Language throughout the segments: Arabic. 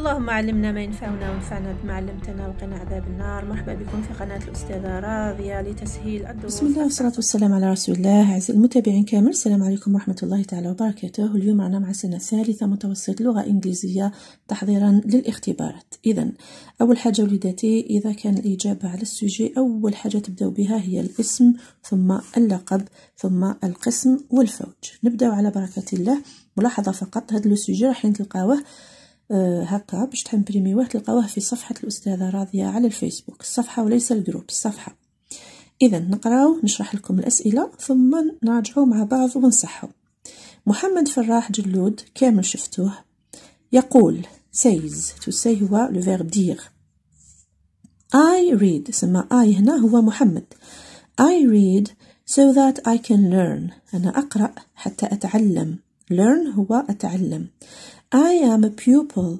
اللهم علمنا ما ينفعنا وانفعنا بما علمتنا وقنا عذاب النار مرحبا بكم في قناة الأستاذة راضية لتسهيل الدروس بسم الله والصلاة والسلام على رسول الله أعزائي المتابعين كامل السلام عليكم ورحمة الله تعالى وبركاته اليوم رانا مع سنة ثالثة متوسط لغة إنجليزية تحضيرا للاختبارات إذا أول حاجة وليداتي إذا كان الإجابة على السوجي أول حاجة تبداو بها هي الاسم ثم اللقب ثم القسم والفوج نبداو على بركة الله ملاحظة فقط هذا لو سوجي راح تلقاوه هكا باش تمبريميوه تلقاوه في صفحة الأستاذة راضية على الفيسبوك الصفحة وليس الجروب الصفحة إذا نقراو نشرح لكم الأسئلة ثم نراجعو مع بعض ونصحو محمد فراح جلود كامل شفتوه يقول سيز تو سي هو لو فيرب دير I read سما I هنا هو محمد I read so that I can learn أنا أقرأ حتى أتعلم learn هو أتعلم I am a pupil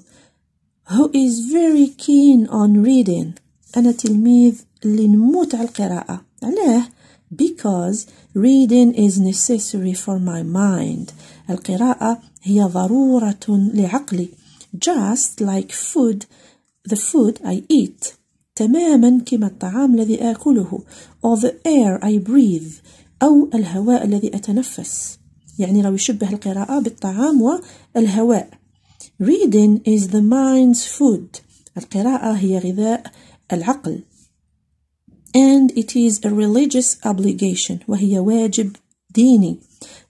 who is very keen on reading أنا تلميذ اللي نموت على القراءة علاه because reading is necessary for my mind القراءة هي ضرورة لعقلي just like food the food I eat تماما كما الطعام الذي آكله or the air I breathe أو الهواء الذي أتنفس يعني لو يشبه القراءة بالطعام والهواء Reading is the mind's food. القراءة هي غذاء العقل. And it is a religious obligation. وهي واجب ديني.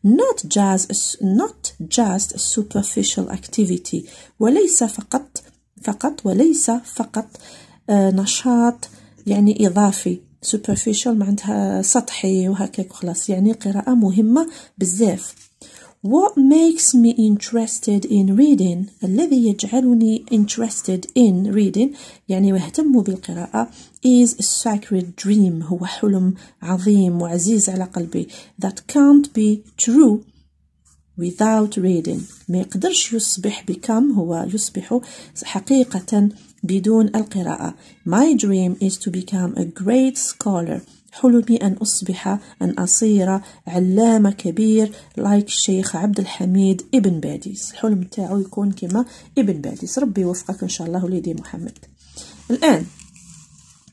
Not just, not just a superficial activity. وليس فقط فقط وليس فقط آه، نشاط يعني إضافي superficial معناتها سطحي وهكاك وخلاص يعني القراءة مهمة بزاف What makes me interested in reading الذي يجعلني interested in reading يعني مهتم بالقراءة is a sacred dream هو حلم عظيم وعزيز على قلبي that can't be true without reading ما يقدرش يصبح become هو يصبح حقيقة بدون القراءة my dream is to become a great scholar حلمي أن أصبح أن أصير علامة كبير لايك الشيخ عبد الحميد ابن باديس الحلم تاعو يكون كما ابن باديس ربي يوفقك إن شاء الله وليدي محمد الآن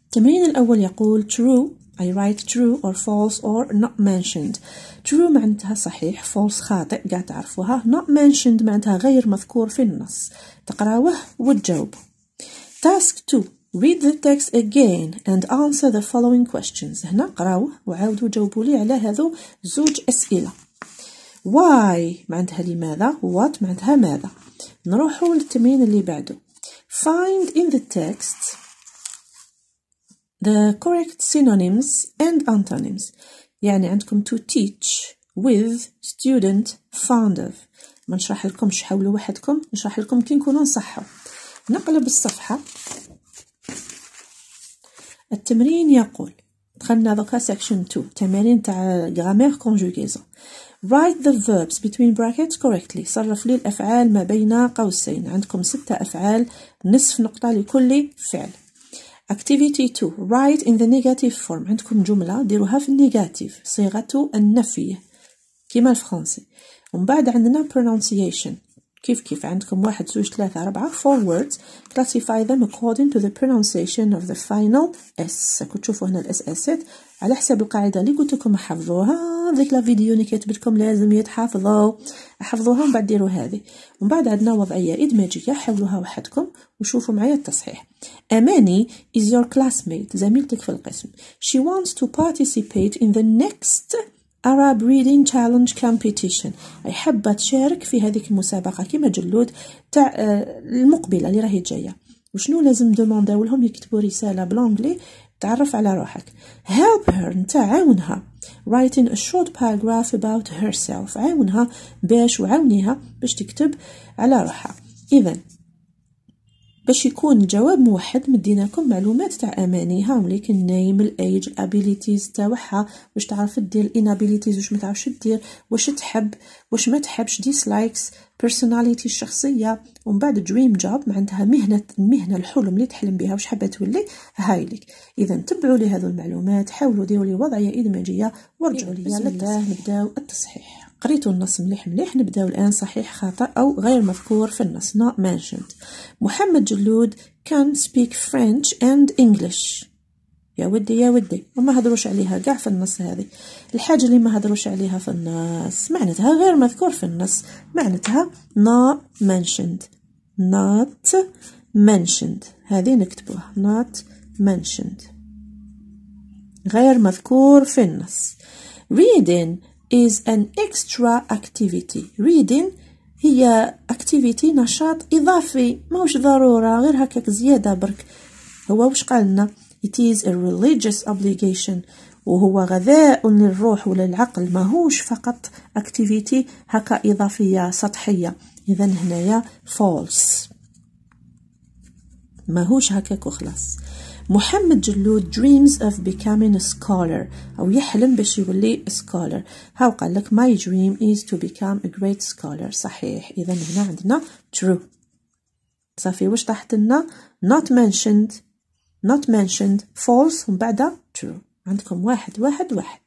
التمرين الأول يقول true I write true or false or not mentioned true معناتها صحيح false خاطئ قاعد تعرفوها not mentioned معناتها غير مذكور في النص تقراوه وتجاوبه task 2 Read the text again and answer the following questions. هنا قراوه وعاودوا جاوبوا لي على هذو زوج أسئلة. Why معناتها لماذا؟ What معناتها ماذا؟ نروحوا للتمرين اللي بعده. Find in the text the correct synonyms and antonyms. يعني عندكم to teach with student fond of. ما نشرح لكمش حاولوا وحدكم نشرح لكم كي نكونوا نصحوا. نقلب الصفحة التمرين يقول دخلنا دوكا سيكشن 2 تمارين تاع غرامير كونجوغيزون write the verbs between brackets correctly صرف لي الافعال ما بين قوسين عندكم ستة افعال نصف نقطة لكل فعل activity 2 write in the negative form عندكم جملة ديروها في النيجاتيف صيغة النفي كما الفرنسي ومن بعد عندنا pronunciation كيف كيف عندكم واحد زوج ثلاثة أربعة words classify them according to the pronunciation of the final s كنت تشوفوا هنا الاس اسات على حسب القاعدة اللي قلت لكم حفظوها ذيك لا فيديو اللي كاتب لكم لازم يتحفظوا حفظوها ومن بعد ديروا هذه ومن بعد عندنا وضعية إدماجية حولوها وحدكم وشوفوا معايا التصحيح أماني is your classmate زميلتك في القسم she wants to participate in the next Arab Reading Challenge Competition أي حابة تشارك في هذه المسابقة كما جلود تاع آه، المقبلة اللي راهي جاية وشنو لازم دومونداو لهم يكتبوا رسالة بلونجلي تعرف على روحك help her نتا عاونها writing a short paragraph about herself عاونها باش وعاونيها باش تكتب على روحها إذا باش يكون الجواب موحد مديناكم معلومات تاع امانيها ولكن النايم الايج ابيليتيز تاعها واش تعرف دير الانابيليتيز واش ما تعرفش دير واش تحب واش ما تحبش ديسلايكس بيرسوناليتي الشخصيه ومن بعد دريم جوب معناتها مهنه المهنه الحلم اللي تحلم بها واش حابه تولي هاي لك اذا تبعوا لي هذو المعلومات حاولوا ديروا لي وضعيه ادماجيه ورجعوا لي بسم نبداو التصحيح قريتوا النص مليح مليح نبداو الآن صحيح خطأ أو غير مذكور في النص not mentioned محمد جلود can speak French and English يا ودي يا ودي وما هدروش عليها كاع في النص هذه الحاجة اللي ما هدروش عليها في النص معناتها غير مذكور في النص معناتها not mentioned not mentioned هذه نكتبوها not mentioned غير مذكور في النص reading is an extra activity reading هي activity نشاط إضافي ماهوش ضرورة غير هكاك زيادة برك هو واش قالنا it is a religious obligation وهو غذاء للروح وللعقل ماهوش فقط activity هكا إضافية سطحية إذا هنايا false ماهوش هكاك وخلاص محمد جلود dreams of becoming a scholar أو يحلم باش يولي scholar هاو قال لك my dream is to become a great scholar صحيح إذا هنا عندنا true صافي واش طاحت لنا not mentioned not mentioned false ومن بعد true عندكم واحد واحد واحد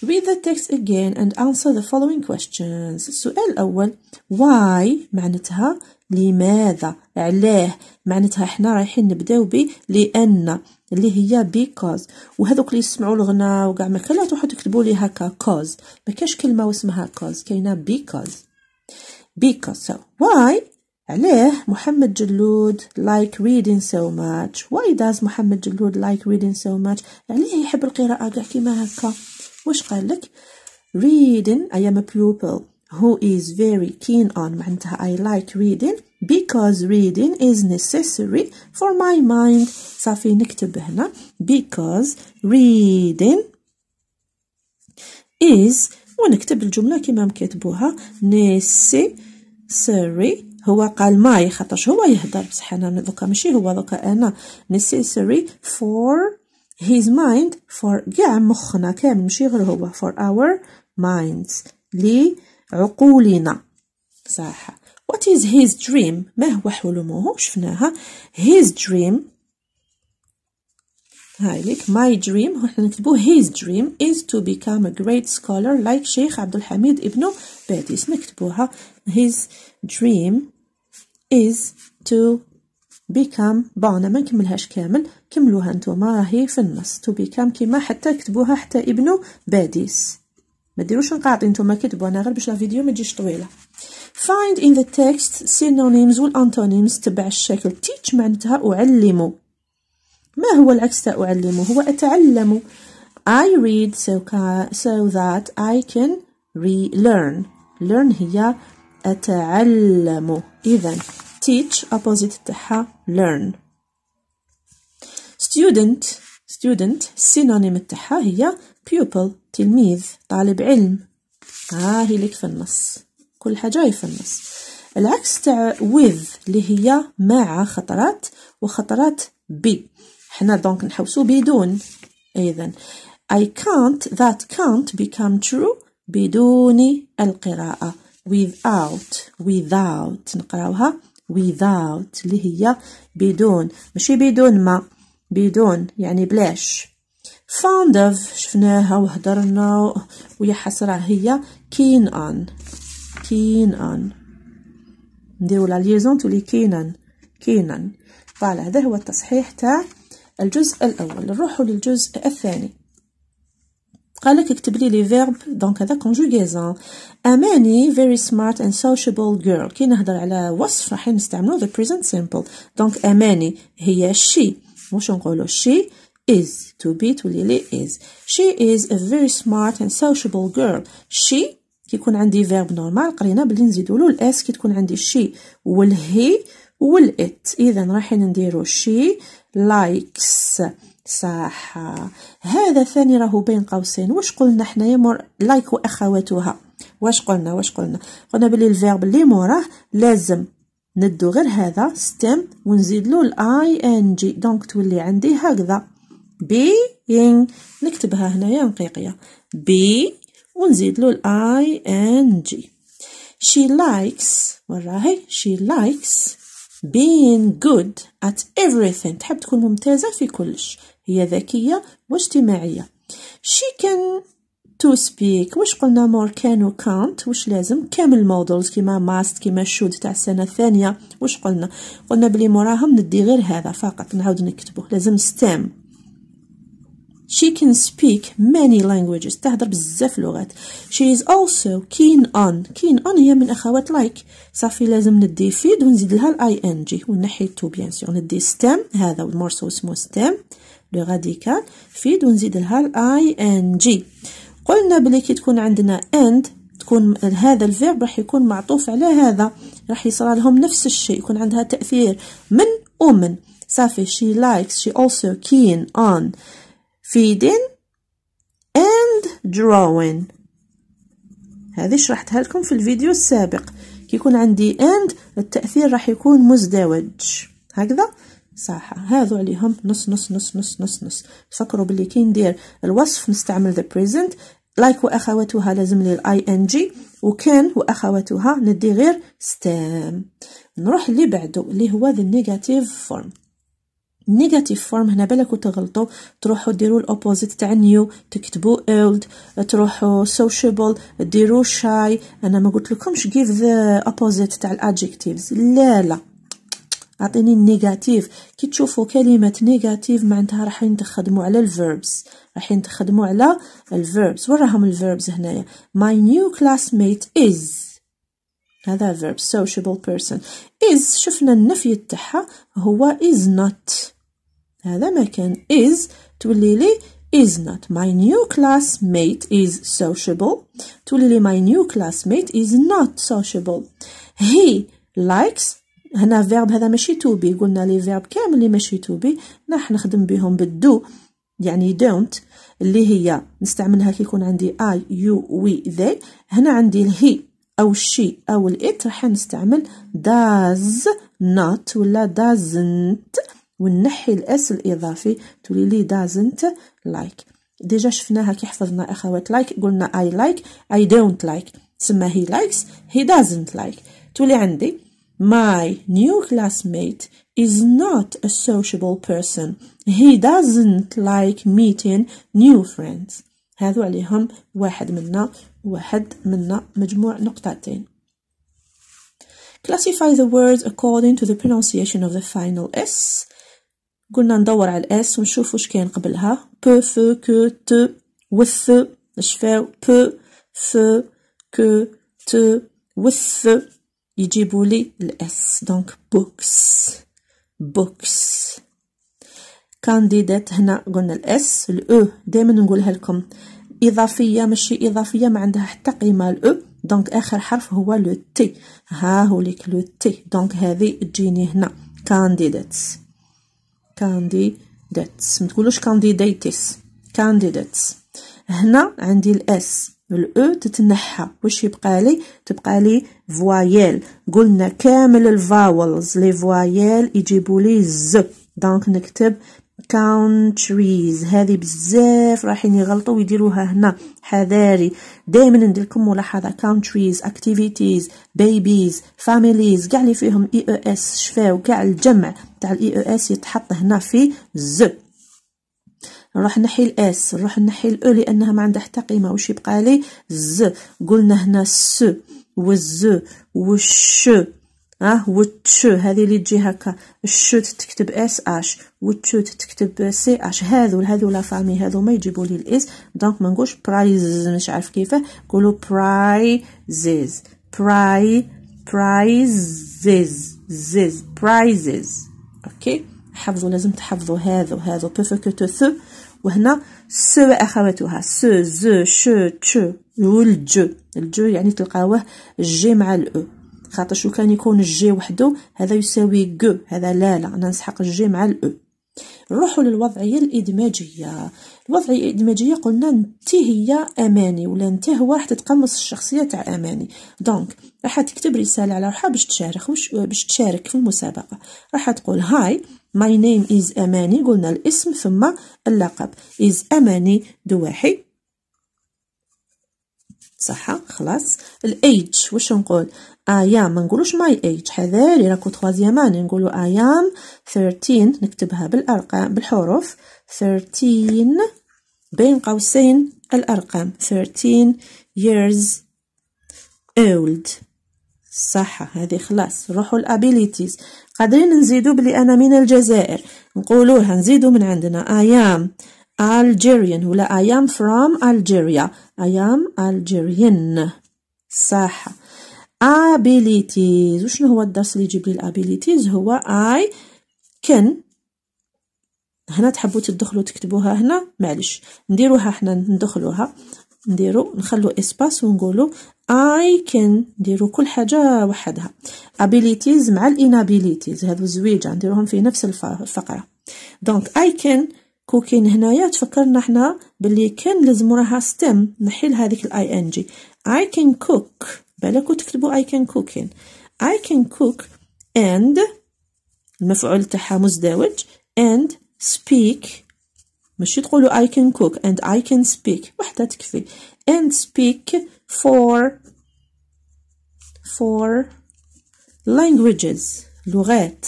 Read the text again and answer the following questions. السؤال الأول why معناتها لماذا علاه معناتها احنا رايحين نبداو ب لأن اللي هي because وهذوك اللي يسمعوا الغنا وكاع ما كان تروحوا تكتبوا لي هكا cause ما كاش كلمة واسمها cause كاينة because because so why علاه محمد جلود like reading so much why does محمد جلود like reading so much علاه يحب القراءة كاع كيما هكا واش قال لك reading I am a pupil who is very keen on معناتها I like reading because reading is necessary for my mind صافي نكتب هنا because reading is ونكتب الجملة كما مكتبوها necessary هو قال ماي خاطرش هو يهدر بصح انا دوكا ماشي هو دوكا انا necessary for his mind for مخنا كامل مش غير هو for our minds لعقولنا صح what is his dream ما هو حلمه شفناها his dream هاي لك my dream احنا his dream is to become a great scholar like شيخ عبد الحميد ابن باديس نكتبوها his dream is to become بعنا. ما نكملهاش كامل كملوها نتوما راهي في النص تو بيكام كيما حتى كتبوها حتى ابنو باديس ما ديروش نقاطي نتوما كتبوا انا غير باش لا فيديو ما تجيش طويله find in the text synonyms والانتونيمز تبع الشكل teach معناتها اعلم ما هو العكس تاع اعلم هو اتعلم I read so, so that I can relearn learn هي أتعلم إذا teach opposite تاعها learn student student synonym تاعها هي pupil تلميذ طالب علم ها آه، هي لك في النص كل حاجة هي في النص العكس تاع with اللي هي مع خطرات وخطرات بي حنا دونك نحوسو بدون اذا I can't that can't become true بدون القراءة without without نقراوها without اللي هي بدون ماشي بدون ما بدون يعني بلاش اوف شفناها وهدرنا ويا حسرة هي كين اون كين اون نديرو لا ليزون تولي كينان كينان طالع هذا هو التصحيح تاع الجزء الأول نروحو للجزء الثاني قالك اكتب لي لي فيرب دونك هذا كونجوغيزون اماني فيري سمارت اند سوشيبل جيرل كي نهضر على وصف راح نستعملو ذا بريزنت simple دونك اماني هي شي مش نقولو she is to be تولي لي is she is a very smart and sociable girl she كيكون عندي verb نورمال قرينا بلي نزيدولو الاس كي تكون عندي she والهي والات اذا راح نديرو she likes صح هذا ثاني راهو بين قوسين واش قلنا حنايا مور لايك واخواتها واش قلنا واش قلنا قلنا بلي الفيرب اللي موراه لازم ندو غير هذا ستيم له الاي ان جي دونك تولي عندي هكذا being نكتبها هنايا نقيقية بي له الاي ان جي شي لايكس وراهي شي لايكس being good at everything تحب تكون ممتازة في كلش هي ذكية واجتماعية she can to speak واش قلنا more can و can't واش لازم كامل models كيما must كيما should تاع السنه الثانيه واش قلنا قلنا بلي موراهم ندي غير هذا فقط نعاود نكتبه لازم stem She can speak many languages تهدر بزاف لغات She is also keen on keen on هي من أخوات like صافي لازم ندي feed ونزيد لها ان ing ونحي to بيان سور ندي stem هذا والمورسو اسمه stem لو راديكال feed ونزيد لها ان ing قلنا بلي كي تكون عندنا اند تكون هذا الفيرب راح يكون معطوف على هذا راح يصرى لهم نفس الشيء يكون عندها تأثير من ومن صافي she likes she also keen on feeding and drawing هذه شرحتها لكم في الفيديو السابق كي يكون عندي اند التأثير راح يكون مزدوج هكذا صح هذو عليهم نص نص نص نص نص نص تفكروا باللي كي ندير الوصف نستعمل the present لايك واخواتها لازم لي الاي ان جي وكان واخواتها ندي غير ستام نروح اللي بعده اللي هو ذا نيجاتيف فورم نيجاتيف فورم هنا بالك تغلطوا تروحوا ديروا الاوبوزيت تاع نيو تكتبوا اولد تروحوا سوشيبل ديروا شاي انا ما قلت لكمش جيف ذا اوبوزيت تاع الادجكتيفز لا لا عطيني النيجاتيف كي تشوفوا كلمه نيجاتيف معناتها راح تخدموا على الفيربس راح تخدموا على الفيربس وراهم الفيربس هنايا my new classmate is هذا verb sociable person is شفنا النفي تاعها هو is not هذا ما كان is تولي لي is not my new classmate is sociable تولي لي my new classmate is not sociable he likes هنا فيرب هذا ماشي تو بي قلنا لي فيرب كامل اللي ماشي تو بي راح نخدم بهم بالدو يعني دونت اللي هي نستعملها كي يكون عندي اي يو وي ذي هنا عندي الهي او الشي او الات راح نستعمل داز نوت ولا دازنت ونحي الاس الاضافي تولي لي دازنت لايك ديجا شفناها كي حفظنا اخوات لايك قلنا اي لايك اي دونت لايك تسمى هي لايكس هي دازنت لايك تولي عندي My new classmate is not a sociable person. He doesn't like meeting new friends. هذو عليهم واحد منا واحد منا مجموع نقطتين. Classify the words according to the pronunciation of the final S. قلنا ندور على الاس ونشوف وش كاين قبلها بو فو كو تو وث شفاو بو فو كو يجيبوا لي الاس دونك بوكس بوكس كانديدات هنا قلنا الاس الاو دائما نقولها لكم اضافيه ماشي اضافيه ما عندها حتى قيمه الاو دونك e. اخر حرف هو لو تي ها هو ليك لو تي دونك هذه تجيني هنا كانديدات كانديدات ما تقولوش كانديديتس كانديدات هنا عندي الاس الاو e, تتنحى واش يبقى لي تبقى لي فوايال قلنا كامل الفاولز لي فوايال يجيبوا لي ز دونك نكتب countries هذه بزاف رايحين يغلطوا ويديروها هنا حذاري دائما ندير لكم ملاحظه countries activities babies families كاع اللي فيهم اي او اس شفاو كاع الجمع تاع الاي او e اس e يتحط هنا في ز نروح نحي الاس نروح نحي الاو لانها ما عندها حتى قيمه واش يبقى لي ز قلنا هنا الس والز والش ها والتش هذه اللي تجي هكا الش تكتب اس اش والتش تكتب سي اش هذو هذو لا فامي هذو ما يجيبوا لي الاس دونك ما نقولش برايز مش عارف كيفاه قولوا برايزز براي برايزز زيز برايزز اوكي حفظوا لازم تحفظوا هذا وهذا بيرفكت ثو وهنا س واخواتها س ز ش تش والج الج يعني تلقاوه الجي مع الاو خاطر شو كان يكون الجي وحده هذا يساوي ج هذا لا لا انا نسحق الجي مع الاو نروحوا للوضعيه الادماجيه الوضعيه الادماجيه قلنا انت هي اماني ولا انت هو راح تتقمص الشخصيه تاع اماني دونك راح تكتب رساله على روحها باش تشارك باش تشارك في المسابقه راح تقول هاي my name is أماني قلنا الاسم ثم اللقب is أماني دواحي صح خلاص الايج واش نقول ايام ما نقولوش ماي ايج حذاري راكو تخوازيام اني نقولو ايام 13 نكتبها بالارقام بالحروف 13 بين قوسين الارقام 13 years old الصحة هذه خلاص روحوا الابيليتيز قادرين نزيدو بلي انا من الجزائر نقولوها نزيدو من عندنا I am Algerian ولا I am from Algeria I am Algerian صحة abilities وشنو هو الدرس اللي يجيب لي الابيليتيز هو I can هنا تحبوا تدخلوا تكتبوها هنا معلش نديروها حنا ندخلوها نديرو نخلو اسباس ونقولو I can نديرو كل حاجة وحدها abilities مع الانابيليتيز هادو زويجة نديروهم في نفس الفقرة دونك I can كوكين هنايا تفكرنا حنا باللي كان لازم وراها ستيم نحيل هذيك الاي ان جي I can cook بالك تكتبوا I can cooking I can cook and المفعول تاعها مزدوج and speak ماشي تقولوا I can cook and I can speak وحده تكفي and speak four four languages لغات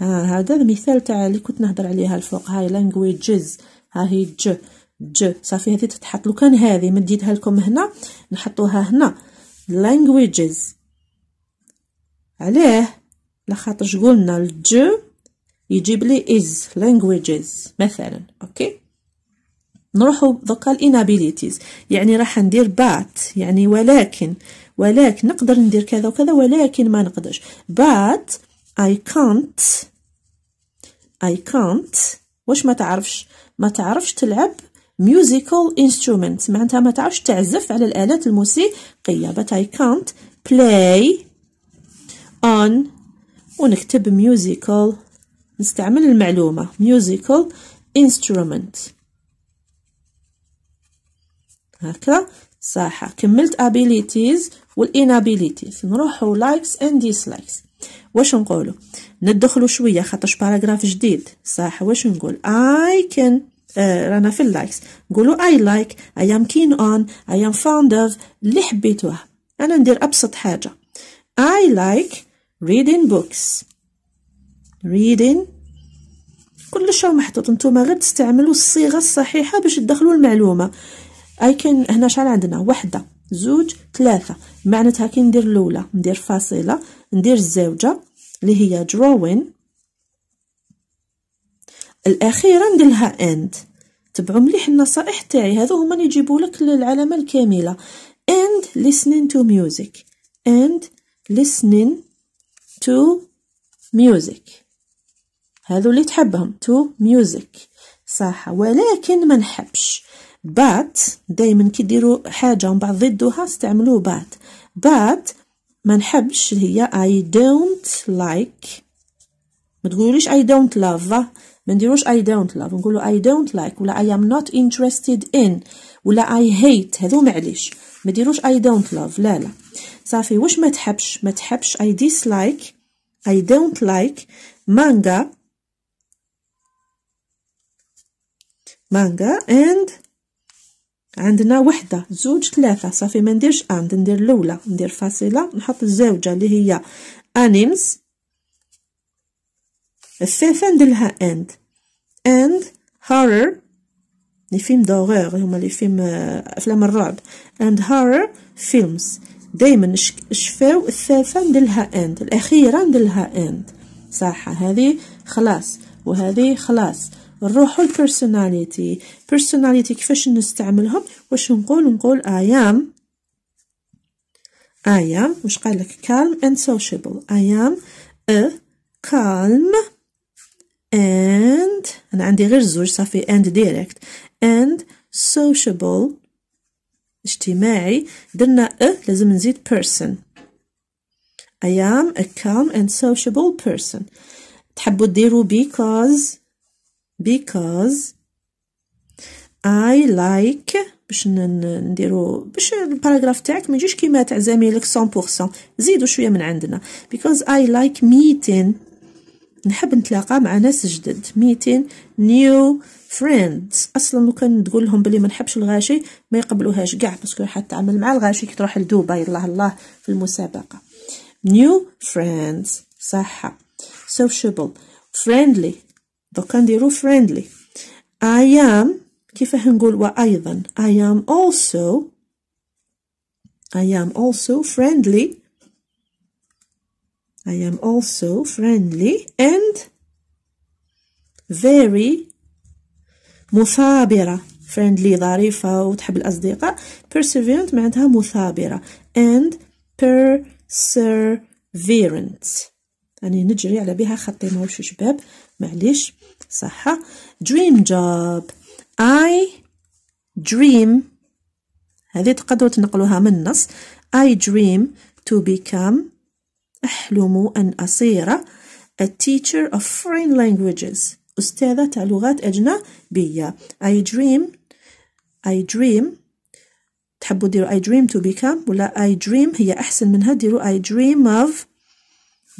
آه هذا المثال تاع اللي كنت نهضر عليها الفوق هاي languages ها هي ج ج صافي هذه تتحط لو كان هذه مديتها لكم هنا نحطوها هنا languages علاه لخاطر قلنا الج يجيب لي is languages مثلا اوكي نروحو دوكا الانابيليتيز يعني راح ندير بات يعني ولكن ولكن نقدر ندير كذا وكذا ولكن ما نقدرش بات اي كانت اي كانت واش ما تعرفش ما تعرفش تلعب musical instrument معناتها ما تعرفش تعزف على الآلات الموسيقية but I can't play on ونكتب musical نستعمل المعلومة musical instrument هكا صح كملت abilities والinabilities نروحو لايكس and dislikes واش نقولو ندخلو شويه خاطرش باراغراف جديد صح واش نقول I can آه، رانا في اللايكس نقولو I like I am keen on I am fond of اللي حبيتوها انا ندير ابسط حاجه I like reading books reading كلش محطوط نتوما غير تستعملوا الصيغه الصحيحه باش تدخلوا المعلومه اي كان هنا شحال عندنا وحده زوج ثلاثه معناتها كي ندير الاولى ندير فاصله ندير الزوجه اللي هي دروين الاخيره ندير لها اند تبعوا مليح النصائح تاعي هذو هما اللي يجيبوا لك العلامه الكامله اند listening to music اند listening to music هذو اللي تحبهم to music صح ولكن ما نحبش but دائما كي حاجه ومن بعد ضدها استعملوا but but ما نحبش هي I don't like ما تقولوش I don't love ما نديروش I don't love نقولوا I don't like ولا I am not interested in ولا I hate هذو معليش ما ديروش I don't love لا لا صافي واش ما تحبش ما تحبش I dislike I don't like manga manga and عندنا وحدة زوج ثلاثة صافي ما نديرش اند ندير الاولى ندير فاصله نحط الزوجه اللي هي انيمز الثالثه نديرلها اند اند هارر لي فيلم دوغور هما لي فيلم آه، افلام الرعب اند هارر فيلمز دائما شفاو الثالثه نديرلها اند الاخيره نديرلها اند صح هذه خلاص وهذه خلاص نروحوا البيرسوناليتي بيرسوناليتي كيفاش نستعملهم واش نقول نقول I am I am واش قال لك calm and sociable I am a calm and أنا عندي غير زوج صافي and direct and sociable اجتماعي درنا ا لازم نزيد person I am a calm and sociable person تحبوا ديروا because because I like باش نديرو باش الباراغراف تاعك ما يجيش كيما تاع زميلك 100% زيدو شويه من عندنا because I like meeting نحب نتلاقى مع ناس جدد meeting new friends اصلا لو كان تقول لهم بلي ما نحبش الغاشي ما يقبلوهاش كاع باسكو راح تعمل مع الغاشي كي تروح لدبي الله الله في المسابقه new friends صحه sociable friendly دوكا نديرو friendly I am كيفاه نقول وأيضا I am also I am also friendly I am also friendly and very مثابرة friendly ظريفة وتحب الأصدقاء perseverant معناتها مثابرة and perseverant يعني نجري على بها خطي ماهوش شباب معليش صحة dream job I dream هذه تقدروا تنقلوها من النص I dream to become أحلم أن أصير a teacher of foreign languages أستاذة تاع لغات أجنبية I dream I dream تحبوا ديروا I dream to become ولا I dream هي أحسن منها ديروا I dream of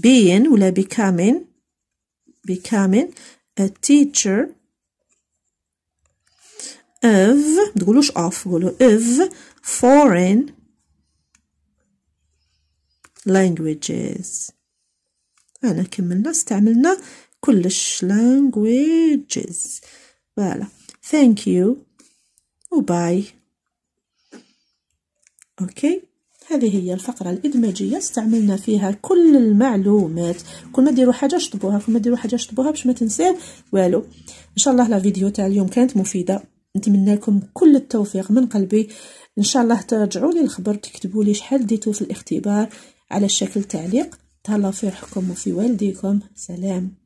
being ولا becoming becoming a teacher of تقولوش of قولوا of foreign languages أنا كملنا استعملنا كلش languages فوالا thank you وباي okay هذه هي الفقرة الإدماجية استعملنا فيها كل المعلومات كل ما ديروا حاجة شطبوها كل ما ديروا حاجة شطبوها باش ما تنساو والو إن شاء الله الفيديو تاع اليوم كانت مفيدة نتمنى لكم كل التوفيق من قلبي إن شاء الله ترجعوا لي الخبر تكتبوا لي شحال ديتو في الاختبار على شكل تعليق تهلاو في روحكم وفي والديكم سلام